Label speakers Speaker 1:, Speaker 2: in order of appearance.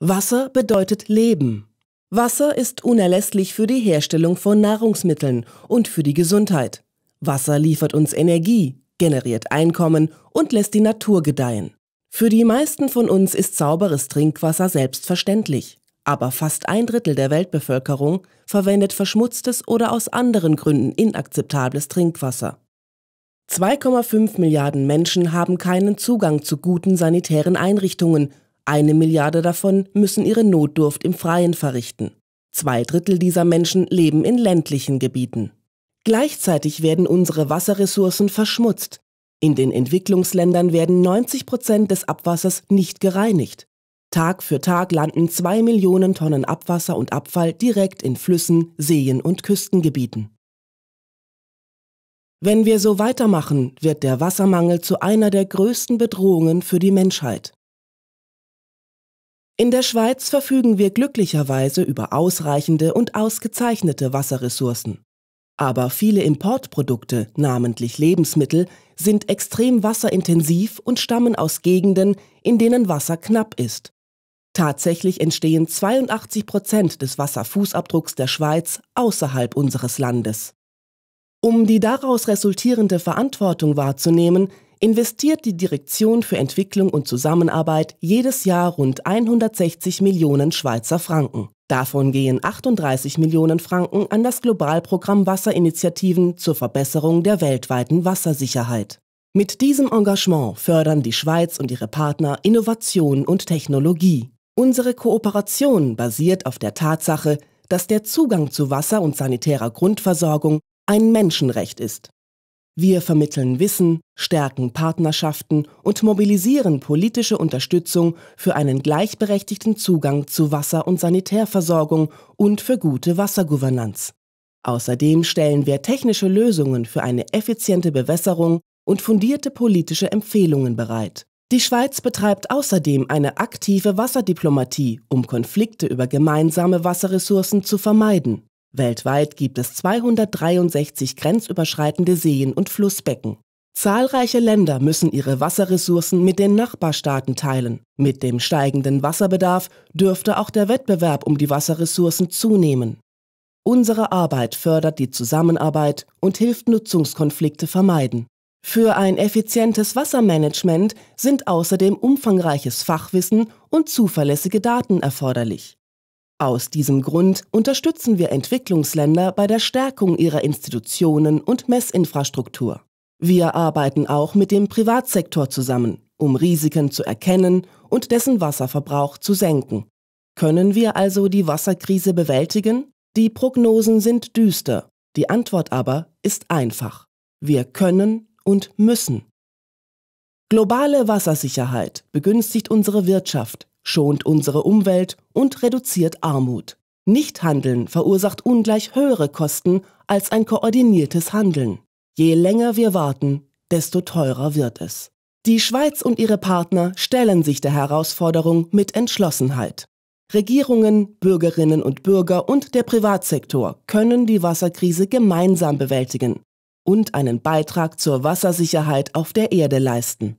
Speaker 1: Wasser bedeutet Leben. Wasser ist unerlässlich für die Herstellung von Nahrungsmitteln und für die Gesundheit. Wasser liefert uns Energie, generiert Einkommen und lässt die Natur gedeihen. Für die meisten von uns ist sauberes Trinkwasser selbstverständlich, aber fast ein Drittel der Weltbevölkerung verwendet verschmutztes oder aus anderen Gründen inakzeptables Trinkwasser. 2,5 Milliarden Menschen haben keinen Zugang zu guten sanitären Einrichtungen eine Milliarde davon müssen ihre Notdurft im Freien verrichten. Zwei Drittel dieser Menschen leben in ländlichen Gebieten. Gleichzeitig werden unsere Wasserressourcen verschmutzt. In den Entwicklungsländern werden 90 Prozent des Abwassers nicht gereinigt. Tag für Tag landen zwei Millionen Tonnen Abwasser und Abfall direkt in Flüssen, Seen und Küstengebieten. Wenn wir so weitermachen, wird der Wassermangel zu einer der größten Bedrohungen für die Menschheit. In der Schweiz verfügen wir glücklicherweise über ausreichende und ausgezeichnete Wasserressourcen. Aber viele Importprodukte, namentlich Lebensmittel, sind extrem wasserintensiv und stammen aus Gegenden, in denen Wasser knapp ist. Tatsächlich entstehen 82 Prozent des Wasserfußabdrucks der Schweiz außerhalb unseres Landes. Um die daraus resultierende Verantwortung wahrzunehmen, investiert die Direktion für Entwicklung und Zusammenarbeit jedes Jahr rund 160 Millionen Schweizer Franken. Davon gehen 38 Millionen Franken an das Globalprogramm Wasserinitiativen zur Verbesserung der weltweiten Wassersicherheit. Mit diesem Engagement fördern die Schweiz und ihre Partner Innovation und Technologie. Unsere Kooperation basiert auf der Tatsache, dass der Zugang zu Wasser und sanitärer Grundversorgung ein Menschenrecht ist wir vermitteln Wissen, stärken Partnerschaften und mobilisieren politische Unterstützung für einen gleichberechtigten Zugang zu Wasser- und Sanitärversorgung und für gute Wassergouvernance. Außerdem stellen wir technische Lösungen für eine effiziente Bewässerung und fundierte politische Empfehlungen bereit. Die Schweiz betreibt außerdem eine aktive Wasserdiplomatie, um Konflikte über gemeinsame Wasserressourcen zu vermeiden. Weltweit gibt es 263 grenzüberschreitende Seen und Flussbecken. Zahlreiche Länder müssen ihre Wasserressourcen mit den Nachbarstaaten teilen. Mit dem steigenden Wasserbedarf dürfte auch der Wettbewerb um die Wasserressourcen zunehmen. Unsere Arbeit fördert die Zusammenarbeit und hilft Nutzungskonflikte vermeiden. Für ein effizientes Wassermanagement sind außerdem umfangreiches Fachwissen und zuverlässige Daten erforderlich. Aus diesem Grund unterstützen wir Entwicklungsländer bei der Stärkung ihrer Institutionen und Messinfrastruktur. Wir arbeiten auch mit dem Privatsektor zusammen, um Risiken zu erkennen und dessen Wasserverbrauch zu senken. Können wir also die Wasserkrise bewältigen? Die Prognosen sind düster, die Antwort aber ist einfach. Wir können und müssen. Globale Wassersicherheit begünstigt unsere Wirtschaft, schont unsere Umwelt und reduziert Armut. Nichthandeln verursacht ungleich höhere Kosten als ein koordiniertes Handeln. Je länger wir warten, desto teurer wird es. Die Schweiz und ihre Partner stellen sich der Herausforderung mit Entschlossenheit. Regierungen, Bürgerinnen und Bürger und der Privatsektor können die Wasserkrise gemeinsam bewältigen und einen Beitrag zur Wassersicherheit auf der Erde leisten.